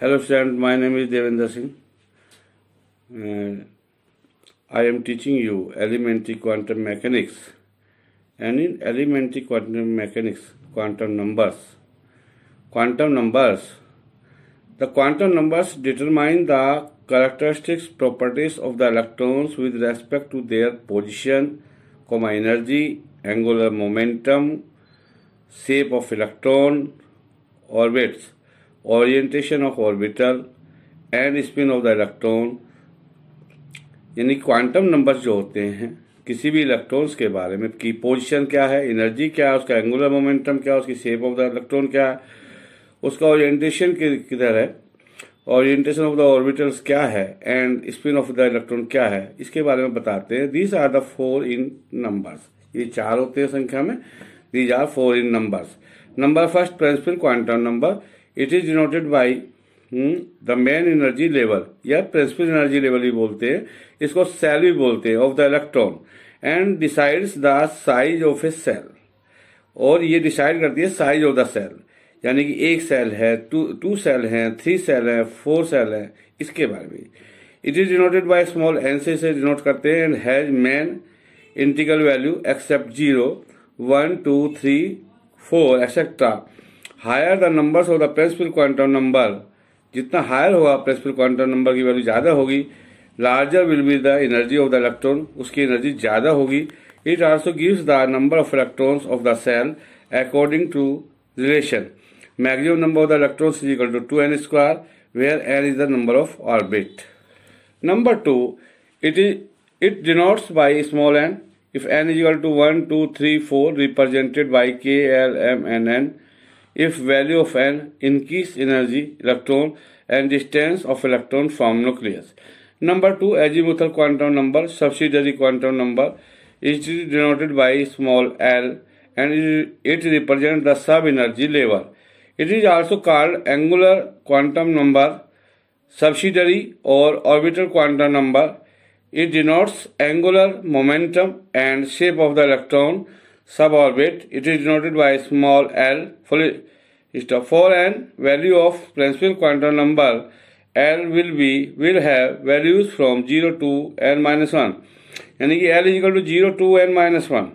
Hello students, my name is Devendra Singh uh, I am teaching you elementary quantum mechanics and in elementary quantum mechanics, quantum numbers. Quantum numbers. The quantum numbers determine the characteristics properties of the electrons with respect to their position, comma energy, angular momentum, shape of electron, orbits orientation of orbital and spin of the electron यानी quantum numbers जो होते हैं किसी भी electrons के बारे में की पोजीशन क्या है एनर्जी क्या है उसका एंगुलर मोमेंटम क्या है उसकी शेप ऑफ द इलेक्ट्रॉन क्या है उसका ओरिएंटेशन किधर है ओरिएंटेशन ऑफ द ऑर्बिटल्स क्या है and spin of the electron क्या है इसके बारे में बताते हैं these are the four in numbers ये चार होते हैं संख्या में these are four in numbers number first principal quantum number it is denoted by the main energy level या प्रिंसिपल एनर्जी लेवल भी बोलते हैं इसको सेल भी बोलते हैं of the electron and decides the size of a shell और ये डिसाइड करती है साइज ऑफ द सेल यानी कि एक सेल है टू टू सेल है थ्री सेल है फोर सेल है इसके बारे में it is denoted by small n से इसे डिनोट करते हैं and has main integral value except zero one two three four etcetera higher the number of the principal quantum number जितना हायर होगा प्रिंसिपल क्वांटम नंबर की value ज़्यादा होगी larger will be the energy of the electron उसकी energy ज़्यादा होगी it also gives the number of electrons of the shell according to relation maximum number of the electrons is equal to two n square where n is the number of orbit number two it is it denotes by small n if n is equal to one two three four represented by K L M N N if value of n increase energy electron and distance of electron from nucleus. Number 2 azimuthal quantum number subsidiary quantum number is denoted by small l and it represents the sub-energy level. It is also called angular quantum number subsidiary or orbital quantum number. It denotes angular momentum and shape of the electron suborbit, it is denoted by small l. For an value of principal quantum number, l will be will have values from 0 to n minus 1. And कि l is equal to 0 to n minus 1.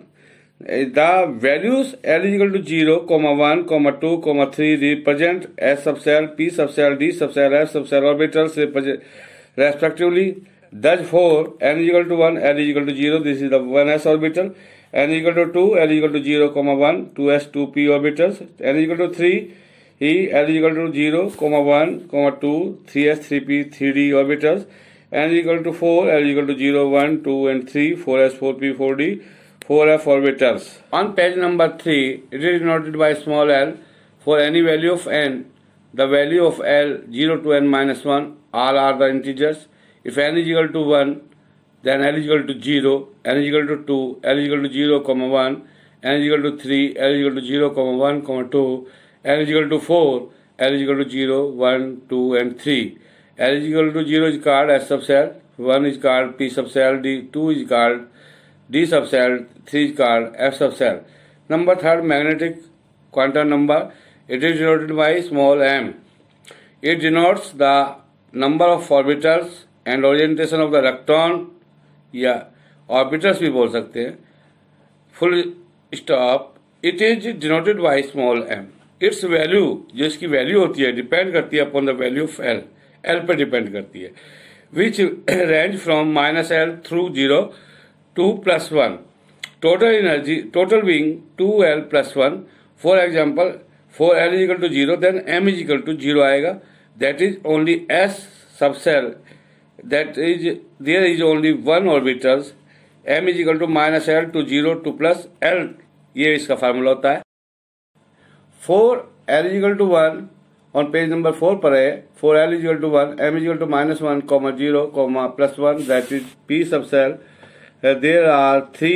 Eh, the values l is equal to 0, comma 1, comma 2, comma 3 represent S subshell, P subshell, D subshell, F subshell orbitals respectively. Thus, for n is equal to 1, l is equal to 0, this is the 1s orbital n equal to 2, l equal to 0 comma 1, 2s 2p orbitals, n equal to 3, e l equal to 0 comma 1 comma 2, 3s 3p 3d orbitals, n equal to 4, l equal to 0, 1, 2 and 3, 4s 4p 4d, 4f orbitals. On page number 3, it is denoted by small l for any value of n, the value of l 0 to n minus 1, all are the integers. If n is equal to 1, then L is equal to 0, N is equal to 2, L is equal to 0, comma 1, N is equal to 3, L is equal to 0, comma 1, comma 2, N is equal to 4, L is equal to 0, 1, 2 and 3. L is equal to 0 is called S subcell, 1 is called P subcell, D, 2 is called D subcell, 3 is called F subcell. Number third magnetic quantum number, it is denoted by small m. It denotes the number of orbitals and orientation of the electron या orbitals भी बोल सकते हैं full stop it is denoted by small m its value जो इसकी value होती है depend करती है upon the value of l l पर डिपेंड करती है which range from minus l through zero to plus one total energy total being two l plus one for example for l equal to zero then m equal to zero आएगा that is only s subshell that is there is only one orbitals m is equal to minus l to zero to plus l ये इसका formula होता है for l equal to one on page number four पर है for l equal to one m equal to minus one comma zero comma plus one that is p sub shell there are three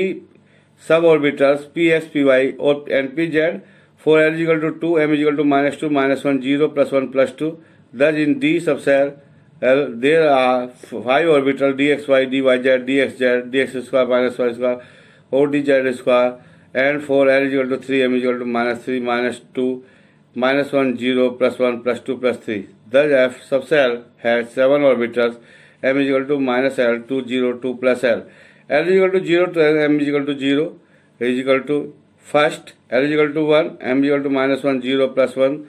sub orbitals p s p y और and p Z four l equal to two m equal to minus two minus one zero plus one plus two thus in d sub shell there are five orbital dxy, dyz, dxz, dx square minus y square, or dz square, and for l is equal to 3, m is equal to minus 3, minus 2, minus 1, 0, plus 1, plus 2, plus 3. Thus f subcell has 7 orbitals, m is equal to minus l, two zero two 0, 2, plus l. l is equal to 0 to m is equal to 0 is equal to first l is equal to 1, m is equal to minus 1, 0, plus 1,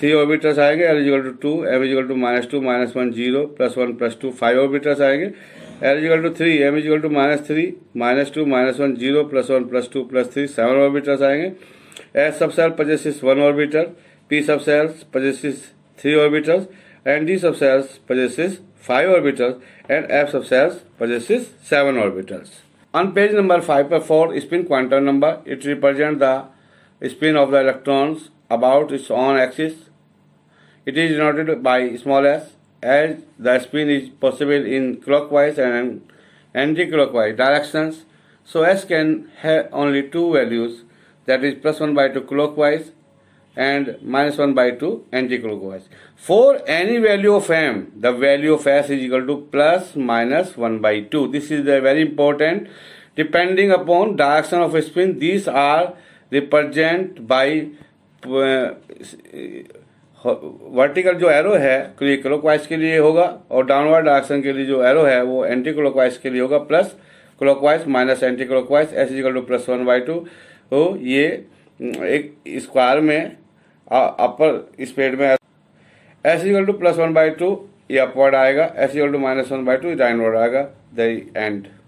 three orbitals आएंगे l equal to two m equal to minus two minus one zero plus one plus two five orbitals आएंगे l equal to three m equal to minus three minus two minus one zero plus one plus two plus three seven orbitals आएंगे s sub shell possesses one orbital p sub shells possesses three orbitals and d sub shells possesses five orbitals and F सब shells possesses seven orbitals on page number five पर four spin quantum number it represent the spin of the electrons about its on axis It is denoted by small s as the spin is possible in clockwise and anti-clockwise directions. So s can have only two values that is plus 1 by 2 clockwise and minus 1 by 2 anti-clockwise. For any value of m, the value of s is equal to plus minus 1 by 2. This is very important. Depending upon direction of spin, these are represented by uh, vertical जो arrow है clockwise के लिए होगा और downward direction के लिए जो arrow है वो एंटी क्लॉकवाइज के लिए होगा plus clockwise minus anti clockwise s equal to plus one by two तो ये एक स्क्वायर में अपर स्पेड में s equal to plus one by two ये अपवर्ड आएगा s equal to minus one by two downward आएगा द एंड